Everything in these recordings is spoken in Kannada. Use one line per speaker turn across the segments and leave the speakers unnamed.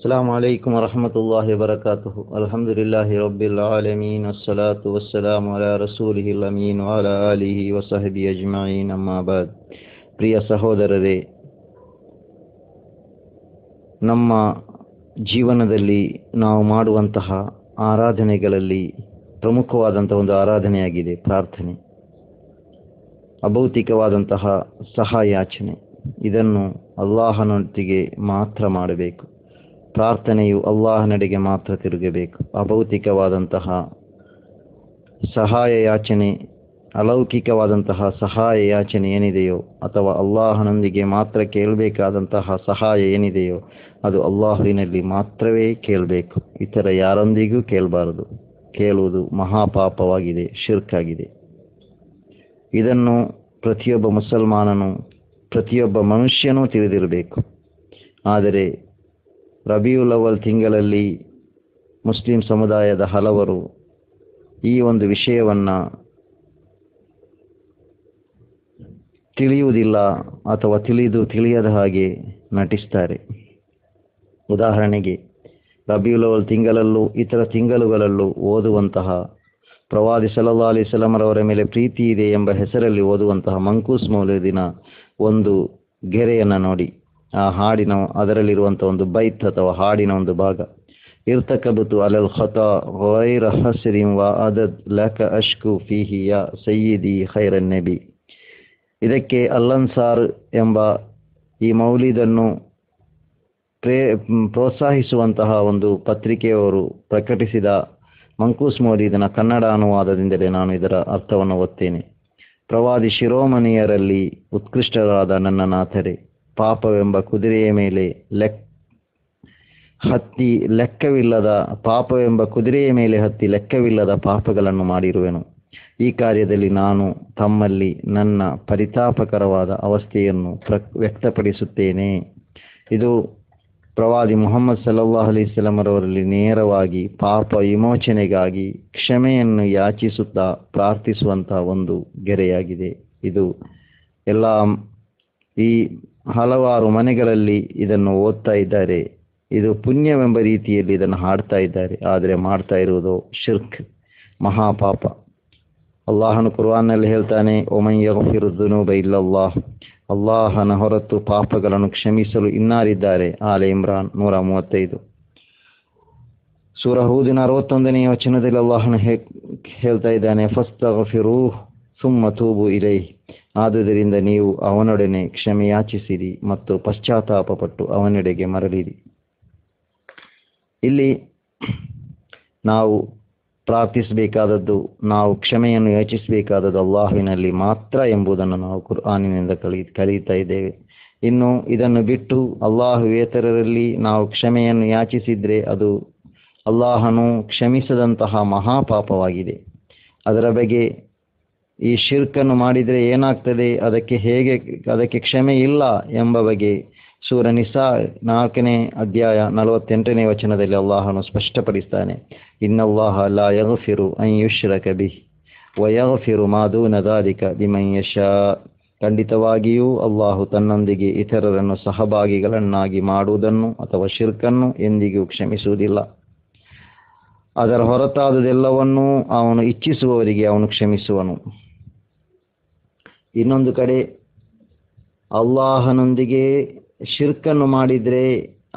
السلام عليكم ورحمة الله وبركاته الحمد لله رب العالمين والصلاة والسلام على رسوله الأمين وعلى آله وصحبه أجمعين أما بعد ಪ್ರಿಯ ಸಹೋದರರೇ ನಮ್ಮ ಜೀವನದಲ್ಲಿ ನಾವು ಮಾಡುವಂತಹ ಆರಾಧನೆಗಳಲ್ಲಿ ಪ್ರಮುಖವಾದಂತಹ ಒಂದು ಆರಾಧನೆಯಾಗಿದೆ ಪ್ರಾರ್ಥನೆ ಅಭೌತಿಕವಾದಂತಹ ಸಹಾಯಾಚನೆ ಇದನ್ನು ಅಲ್ಲಾಹನೊಟ್ಟಿಗೆ ಮಾತ್ರ ಮಾಡಬೇಕು ಪ್ರಾರ್ಥನೆಯು ಅಲ್ಲಾಹನಡೆಗೆ ಮಾತ್ರ ತಿರುಗಬೇಕು ಅಭೌತಿಕವಾದಂತಹ ಸಹಾಯ ಯಾಚನೆ ಅಲೌಕಿಕವಾದಂತಹ ಸಹಾಯ ಯಾಚನೆ ಏನಿದೆಯೋ ಅಥವಾ ಅಲ್ಲಾಹನೊಂದಿಗೆ ಮಾತ್ರ ಕೇಳಬೇಕಾದಂತಹ ಸಹಾಯ ಏನಿದೆಯೋ ಅದು ಅಲ್ಲಾಹುವಿನಲ್ಲಿ ಮಾತ್ರವೇ ಕೇಳಬೇಕು ಇತರ ಯಾರೊಂದಿಗೂ ಕೇಳಬಾರದು ಕೇಳುವುದು ಮಹಾಪಾಪವಾಗಿದೆ ಶಿರ್ಕಾಗಿದೆ ಇದನ್ನು ಪ್ರತಿಯೊಬ್ಬ ಮುಸಲ್ಮಾನನು ಪ್ರತಿಯೊಬ್ಬ ಮನುಷ್ಯನೂ ತಿಳಿದಿರಬೇಕು ಆದರೆ ರಬಿಯುಲ್ ಅವಲ್ ತಿಂಗಳಲ್ಲಿ ಮುಸ್ಲಿಂ ಸಮುದಾಯದ ಹಲವರು ಈ ಒಂದು ವಿಷಯವನ್ನು ತಿಳಿಯುವುದಿಲ್ಲ ಅಥವಾ ತಿಳಿದು ತಿಳಿಯದ ಹಾಗೆ ನಟಿಸ್ತಾರೆ ಉದಾಹರಣೆಗೆ ರಬಿಯುಲ್ ಅವಲ್ ತಿಂಗಳಲ್ಲೂ ಇತರ ತಿಂಗಳುಗಳಲ್ಲೂ ಓದುವಂತಹ ಪ್ರವಾದಿ ಸಲಹ ಅಲಿ ಸಲಮರವರ ಮೇಲೆ ಪ್ರೀತಿ ಇದೆ ಎಂಬ ಹೆಸರಲ್ಲಿ ಓದುವಂತಹ ಮಂಕೂಸ್ ಮೌಲ್ಯದಿನ ಒಂದು ಗೆರೆಯನ್ನು ನೋಡಿ ಆ ಹಾಡಿನ ಅದರಲ್ಲಿರುವಂತಹ ಒಂದು ಬೈತ್ ಅಥವಾ ಹಾಡಿನ ಒಂದು ಭಾಗ ಇರ್ತಕಬತು ಅಲಲ್ ಖತಾ ವೈರ ಹಸರಿಂ ಲಕ ಅಶ್ಕು ಫಿಹಿಯ ಸಯ್ಯದಿ ಹೈರನ್ ನಬಿ ಇದಕ್ಕೆ ಅಲ್ಲನ್ಸಾರ್ ಎಂಬ ಈ ಮೌಲಿದನ್ನು ಪ್ರೇ ಪ್ರೋತ್ಸಾಹಿಸುವಂತಹ ಒಂದು ಪತ್ರಿಕೆಯವರು ಪ್ರಕಟಿಸಿದ ಮಂಕೂಸ್ ಮೌಲಿದನ ಕನ್ನಡ ಅನುವಾದದಿಂದಲೇ ನಾನು ಇದರ ಅರ್ಥವನ್ನು ಒತ್ತೇನೆ ಪ್ರವಾದಿ ಶಿರೋಮಣಿಯರಲ್ಲಿ ಉತ್ಕೃಷ್ಟರಾದ ನನ್ನ ನಾಥರೇ ಪಾಪವೆಂಬ ಕುದುರೆಯ ಮೇಲೆ ಲೆಕ್ ಹತ್ತಿ ಲೆಕ್ಕವಿಲ್ಲದ ಪಾಪವೆಂಬ ಕುದುರೆಯ ಮೇಲೆ ಹತ್ತಿ ಲೆಕ್ಕವಿಲ್ಲದ ಪಾಪಗಳನ್ನು ಮಾಡಿರುವೆನು ಈ ಕಾರ್ಯದಲ್ಲಿ ನಾನು ತಮ್ಮಲ್ಲಿ ನನ್ನ ಪರಿತಾಪಕರವಾದ ಅವಸ್ಥೆಯನ್ನು ಪ್ರ ವ್ಯಕ್ತಪಡಿಸುತ್ತೇನೆ ಇದು ಪ್ರವಾದಿ ಮೊಹಮ್ಮದ್ ಸಲಹ್ ಅಲಿಸ್ಲಮರವರಲ್ಲಿ ನೇರವಾಗಿ ಪಾಪ ವಿಮೋಚನೆಗಾಗಿ ಕ್ಷಮೆಯನ್ನು ಯಾಚಿಸುತ್ತಾ ಪ್ರಾರ್ಥಿಸುವಂತಹ ಒಂದು ಗೆರೆಯಾಗಿದೆ ಇದು ಎಲ್ಲ ಈ ಹಲವಾರು ಮನೆಗಳಲ್ಲಿ ಇದನ್ನು ಓದ್ತಾ ಇದ್ದಾರೆ ಇದು ಪುಣ್ಯವೆಂಬ ರೀತಿಯಲ್ಲಿ ಇದನ್ನು ಹಾಡ್ತಾ ಇದ್ದಾರೆ ಆದರೆ ಮಾಡ್ತಾ ಇರುವುದು ಶಿರ್ಖ್ ಮಹಾಪಾಪ ಅಲ್ಲಾಹನು ಕುರ್ವಾನ್ನಲ್ಲಿ ಹೇಳ್ತಾನೆ ಓಮಯ್ಯಫಿರುದ್ದುನೂಬ ಇಲ್ಲಲ್ಲಾಹ್ ಅಲ್ಲಾಹನ ಹೊರತು ಪಾಪಗಳನ್ನು ಕ್ಷಮಿಸಲು ಇನ್ನಾರಿದ್ದಾರೆ ಆಲೆ ಇಮ್ರಾನ್ ನೂರ ಮೂವತ್ತೈದು ಸೂರಹೂದಿನ ಅರವತ್ತೊಂದನೆಯ ವಚನದಲ್ಲಿ ಅಲ್ಲಾಹನ ಹೇ ಹೇಳ್ತಾ ಇದ್ದಾನೆ ಫಸ್ತಫಿರು ಸುಮ್ಮ ತೂಬು ಇರೈ ಆದುದರಿಂದ ನೀವು ಅವನೊಡನೆ ಕ್ಷಮೆಯಾಚಿಸಿರಿ ಮತ್ತು ಪಶ್ಚಾತ್ತಾಪಪಟ್ಟು ಅವನೆಡೆಗೆ ಮರಳಿರಿ ಇಲ್ಲಿ ನಾವು ಪ್ರಾರ್ಥಿಸಬೇಕಾದದ್ದು ನಾವು ಕ್ಷಮೆಯನ್ನು ಯಾಚಿಸಬೇಕಾದದ್ದು ಅಲ್ಲಾಹುವಿನಲ್ಲಿ ಮಾತ್ರ ಎಂಬುದನ್ನು ನಾವು ಕುರ್ಆನಿನಿಂದ ಕಲಿ ಕಲಿಯುತ್ತಾ ಇದ್ದೇವೆ ಇನ್ನು ಇದನ್ನು ಬಿಟ್ಟು ಅಲ್ಲಾಹುವೇತರರಲ್ಲಿ ನಾವು ಕ್ಷಮೆಯನ್ನು ಯಾಚಿಸಿದರೆ ಅದು ಅಲ್ಲಾಹನು ಕ್ಷಮಿಸದಂತಹ ಮಹಾಪಾಪವಾಗಿದೆ ಅದರ ಬಗ್ಗೆ ಈ ಶಿರ್ಕನ್ನು ಮಾಡಿದರೆ ಏನಾಗ್ತದೆ ಅದಕ್ಕೆ ಹೇಗೆ ಅದಕ್ಕೆ ಕ್ಷಮೆ ಇಲ್ಲ ಎಂಬ ಬಗ್ಗೆ ಸೂರ ನಿಸಾ ನಾಲ್ಕನೇ ಅಧ್ಯಾಯ ನಲವತ್ತೆಂಟನೇ ವಚನದಲ್ಲಿ ಅಲ್ಲಾಹನು ಸ್ಪಷ್ಟಪಡಿಸ್ತಾನೆ ಇನ್ನಲ್ಲಾಹ ಲಾ ಯಗಫಿರು ಐ ಕವಿ ಕಬಿ ವಯಗಫಿರು ಮಾಧು ನದಾದಿಕ ಬಿಮಯ್ಯಶ ಖಂಡಿತವಾಗಿಯೂ ಅಲ್ಲಾಹು ತನ್ನೊಂದಿಗೆ ಇತರರನ್ನು ಸಹಭಾಗಿಗಳನ್ನಾಗಿ ಮಾಡುವುದನ್ನು ಅಥವಾ ಶಿರ್ಕನ್ನು ಎಂದಿಗೂ ಕ್ಷಮಿಸುವುದಿಲ್ಲ ಅದರ ಹೊರತಾದದೆಲ್ಲವನ್ನೂ ಅವನು ಇಚ್ಛಿಸುವವರಿಗೆ ಅವನು ಕ್ಷಮಿಸುವನು ಇನ್ನೊಂದು ಕಡೆ ಅಲ್ಲಾಹನೊಂದಿಗೆ ಶಿರ್ಕನ್ನು ಮಾಡಿದರೆ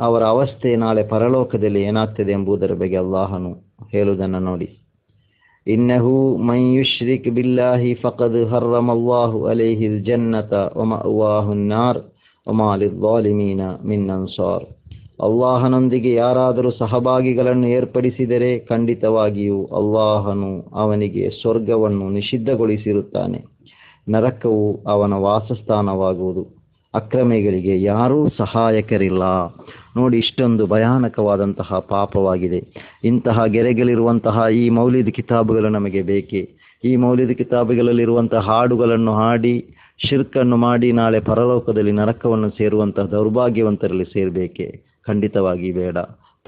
ಅವರ ಅವಸ್ಥೆ ನಾಳೆ ಪರಲೋಕದಲ್ಲಿ ಏನಾಗ್ತದೆ ಎಂಬುದರ ಬಗ್ಗೆ ಅಲ್ಲಾಹನು ಹೇಳುವುದನ್ನು ನೋಡಿ ಇನ್ನಹು ಮೈಯುಶ್ರಿಕ್ ಬಿಲ್ಲಾಹಿ ಫಕದ್ ಹರ್ರಮ್ ಅಲ್ಲಾಹು ಅಲೇಹಿಲ್ ಜನ್ನತ ಒಮ ವಾಲಿಮೀನ ಮಿನ್ನನ್ ಮಿನ್ನನ್ಸಾರ್ ಅಲ್ಲಾಹನೊಂದಿಗೆ ಯಾರಾದರೂ ಸಹಭಾಗಿಗಳನ್ನು ಏರ್ಪಡಿಸಿದರೆ ಖಂಡಿತವಾಗಿಯೂ ಅಲ್ಲಾಹನು ಅವನಿಗೆ ಸ್ವರ್ಗವನ್ನು ನಿಷಿದ್ಧಗೊಳಿಸಿರುತ್ತಾನೆ ನರಕವು ಅವನ ವಾಸಸ್ಥಾನವಾಗುವುದು ಅಕ್ರಮಿಗಳಿಗೆ ಯಾರೂ ಸಹಾಯಕರಿಲ್ಲ ನೋಡಿ ಇಷ್ಟೊಂದು ಭಯಾನಕವಾದಂತಹ ಪಾಪವಾಗಿದೆ ಇಂತಹ ಗೆರೆಗಳಿರುವಂತಹ ಈ ಮೌಲ್ಯದ ಕಿತಾಬುಗಳು ನಮಗೆ ಬೇಕೇ ಈ ಮೌಲ್ಯದ ಕಿತಾಬುಗಳಲ್ಲಿರುವಂತಹ ಹಾಡುಗಳನ್ನು ಹಾಡಿ ಶಿರ್ಕನ್ನು ಮಾಡಿ ನಾಳೆ ಪರಲೋಕದಲ್ಲಿ ನರಕವನ್ನು ಸೇರುವಂತಹ ದೌರ್ಭಾಗ್ಯವಂತರಲ್ಲಿ ಸೇರಬೇಕೆ ಖಂಡಿತವಾಗಿ ಬೇಡ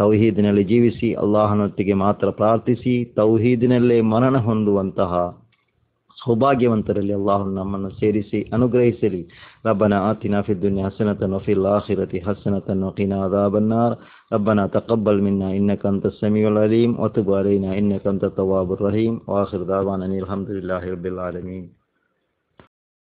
ತೌಹೀದಿನಲ್ಲಿ ಜೀವಿಸಿ ಅಲ್ಲಾಹನೊಟ್ಟಿಗೆ ಮಾತ್ರ ಪ್ರಾರ್ಥಿಸಿ ತೌಹೀದಿನಲ್ಲೇ ಮರಣ ಹೊಂದುವಂತಹ ಸೌಭಾಗ್ಯವಂತರಲ್ಲಿ ಅಲ್ಲಾಹು ನಮ್ಮನ್ನು ಸೇರಿಸಿ ಅನುಗ್ರಹಿಸಲಿ ರಬ್ಬನ ಆತಿನ ಫಿ ದುನ್ಯಾ ಹಸನತನ ಆಖಿರತಿ ಹಸನತನ ವಕಿನ ಅದಾಬನ್ನಾರ್ ربنا تقبل منا إنك أنت السميع العليم وتب علينا إنك أنت التواب الرحيم وآخر دعوانا الحمد لله رب العالمين